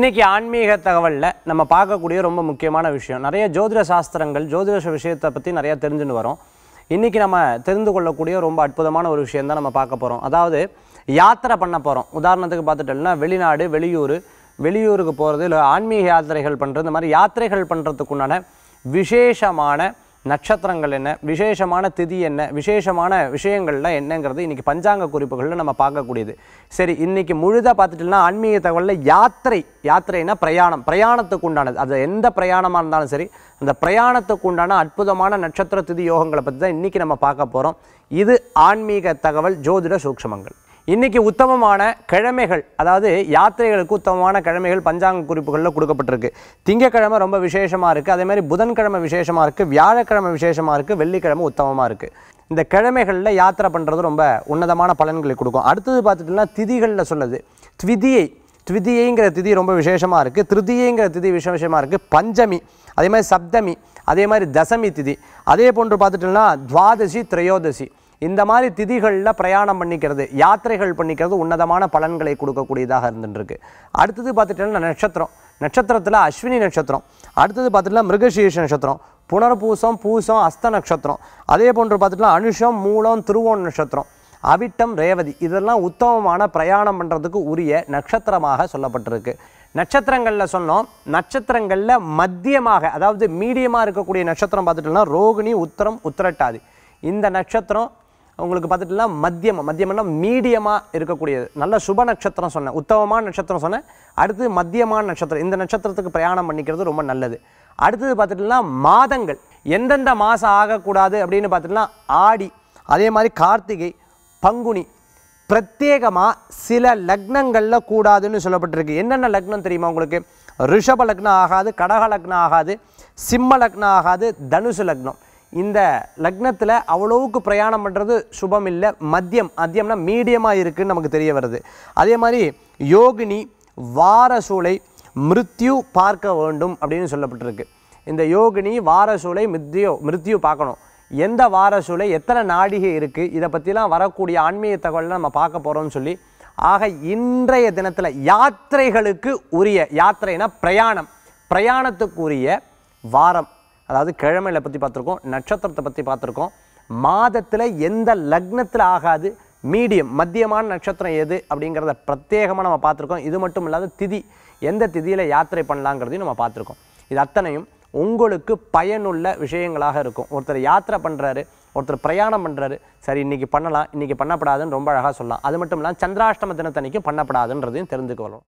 இன்றைக்கி ஆன்மீக தகவலில் நம்ம பார்க்கக்கூடிய ரொம்ப முக்கியமான விஷயம் நிறைய ஜோதிட சாஸ்திரங்கள் ஜோதிட விஷயத்தை பற்றி நிறையா தெரிஞ்சுன்னு வரும் இன்றைக்கி நம்ம தெரிந்து கொள்ளக்கூடிய ரொம்ப அற்புதமான ஒரு விஷயம் தான் நம்ம பார்க்க போகிறோம் அதாவது யாத்திரை பண்ண போகிறோம் உதாரணத்துக்கு பார்த்துட்டோம்னா வெளிநாடு வெளியூர் வெளியூருக்கு போகிறது இல்லை ஆன்மீக யாத்திரைகள் பண்ணுறது இந்த மாதிரி யாத்திரைகள் பண்ணுறதுக்குண்டான விசேஷமான நட்சத்திரங்கள் என்ன விசேஷமான திதி என்ன விசேஷமான விஷயங்கள்லாம் என்னங்கிறது இன்றைக்கி பஞ்சாங்க குறிப்புகளில் நம்ம பார்க்கக்கூடியது சரி இன்றைக்கி முழுதாக பார்த்துட்டுனா ஆன்மீக தகவலில் யாத்திரை யாத்திரைனா பிரயாணம் பிரயாணத்துக்கு உண்டானது அது எந்த பிரயாணமாக இருந்தாலும் சரி அந்த பிரயாணத்துக்கு உண்டான அற்புதமான நட்சத்திர திதி யோகங்களை பற்றி தான் இன்றைக்கி நம்ம பார்க்க போகிறோம் இது ஆன்மீக தகவல் ஜோதிட சூக்ஷமங்கள் இன்றைக்கி உத்தமமான கிழமைகள் அதாவது யாத்திரைகளுக்கு உத்தமமான கிழமைகள் பஞ்சாங்க குறிப்புகளில் கொடுக்கப்பட்டிருக்கு திங்கக்கிழமை ரொம்ப விசேஷமாக இருக்குது அதே மாதிரி புதன்கிழமை விசேஷமாக இருக்குது வியாழக்கிழமை விசேஷமாக இருக்குது வெள்ளிக்கிழமை உத்தமமாக இருக்குது இந்த கிழமைகளில் யாத்திரை பண்ணுறது ரொம்ப உன்னதமான பலன்களை கொடுக்கும் அடுத்தது பார்த்துட்டுன்னா திதிகளில் சொல்லுது த்விதியை த்விதியைங்கிற திதி ரொம்ப விசேஷமாக இருக்குது திருதியைங்கிற திதி விசேஷமாக இருக்குது பஞ்சமி அதே மாதிரி சப்தமி அதே மாதிரி தசமி திதி அதே போன்று பார்த்துட்டுன்னா துவாதசி திரையோதசி இந்த மாதிரி திதிகளில் பிரயாணம் பண்ணிக்கிறது யாத்திரைகள் பண்ணிக்கிறது உன்னதமான பலன்களை கொடுக்கக்கூடியதாக இருந்துட்டுருக்கு அடுத்தது பார்த்துட்டோம்னா நட்சத்திரம் நட்சத்திரத்தில் அஸ்வினி நட்சத்திரம் அடுத்தது பார்த்துட்டுனா மிருகசீஷ நட்சத்திரம் புனர்பூசம் பூசம் அஸ்த நட்சத்திரம் அதே போன்று பார்த்துட்டுனா அனுஷம் மூலம் திருவோன் நட்சத்திரம் அவிட்டம் ரேவதி இதெல்லாம் உத்தமமான பிரயாணம் பண்ணுறதுக்கு உரிய நட்சத்திரமாக சொல்லப்பட்டிருக்கு நட்சத்திரங்களில் சொன்னோம் நட்சத்திரங்களில் மத்தியமாக அதாவது மீடியமாக இருக்கக்கூடிய நட்சத்திரம் பார்த்துட்டோம்னா ரோகிணி உத்தரம் உத்திரட்டாதி இந்த நட்சத்திரம் உங்களுக்கு பார்த்துட்டுலாம் மத்தியம் மத்தியம்னா மீடியமாக இருக்கக்கூடியது நல்ல சுப நட்சத்திரம் சொன்னேன் உத்தமமான நட்சத்திரம் சொன்னேன் அடுத்து மத்தியமான நட்சத்திரம் இந்த நட்சத்திரத்துக்கு பிரயாணம் பண்ணிக்கிறது ரொம்ப நல்லது அடுத்தது பார்த்துட்டுலாம் மாதங்கள் எந்தெந்த மாதம் ஆகக்கூடாது அப்படின்னு பார்த்துட்டுலாம் ஆடி அதே மாதிரி கார்த்திகை பங்குனி பிரத்யேகமாக சில லக்னங்களில் கூடாதுன்னு சொல்லப்பட்டிருக்கு என்னென்ன லக்னம் தெரியுமா உங்களுக்கு ரிஷப லக்னம் ஆகாது கடக லக்னம் ஆகாது சிம்ம லக்னம் ஆகாது தனுசு லக்னம் இந்த லக்னத்தில் அவ்வளோவுக்கு பிரயாணம் பண்ணுறது சுபம் இல்லை மத்தியம் மத்தியம்னா மீடியமாக இருக்குதுன்னு நமக்கு தெரிய வருது அதே மாதிரி யோகினி வார சூளை மிருத்யு பார்க்க வேண்டும் அப்படின்னு சொல்லப்பட்டிருக்கு இந்த யோகினி வார சூளை மித்யோ மிருத்யு பார்க்கணும் எந்த வார சூளை எத்தனை நாடிகை இருக்குது இதை பற்றிலாம் வரக்கூடிய ஆன்மீக தகவலை நம்ம பார்க்க போகிறோம்னு சொல்லி ஆக இன்றைய தினத்தில் யாத்திரைகளுக்கு உரிய யாத்திரைனா பிரயாணம் பிரயாணத்துக்குரிய வாரம் அதாவது கிழமையில் பற்றி பார்த்துருக்கோம் நட்சத்திரத்தை பற்றி பார்த்துருக்கோம் மாதத்தில் எந்த லக்னத்தில் ஆகாது மீடியம் மத்தியமான நட்சத்திரம் எது அப்படிங்கிறத பிரத்யேகமாக நம்ம பார்த்துருக்கோம் இது மட்டும் இல்லாத திதி எந்த திதியில் யாத்திரை பண்ணலாங்கிறதையும் நம்ம பார்த்துருக்கோம் இது அத்தனையும் உங்களுக்கு பயனுள்ள விஷயங்களாக இருக்கும் ஒருத்தர் யாத்திரை பண்ணுறாரு ஒருத்தர் பிரயாணம் பண்ணுறாரு சரி இன்றைக்கி பண்ணலாம் இன்றைக்கி பண்ணப்படாதுன்னு ரொம்ப அழகாக சொல்லலாம் அது மட்டும் இல்லாமல் சந்திராஷ்டம தினத்தன்னைக்கும் பண்ணப்படாதுன்றதையும் தெரிஞ்சுக்கொள்ளணும்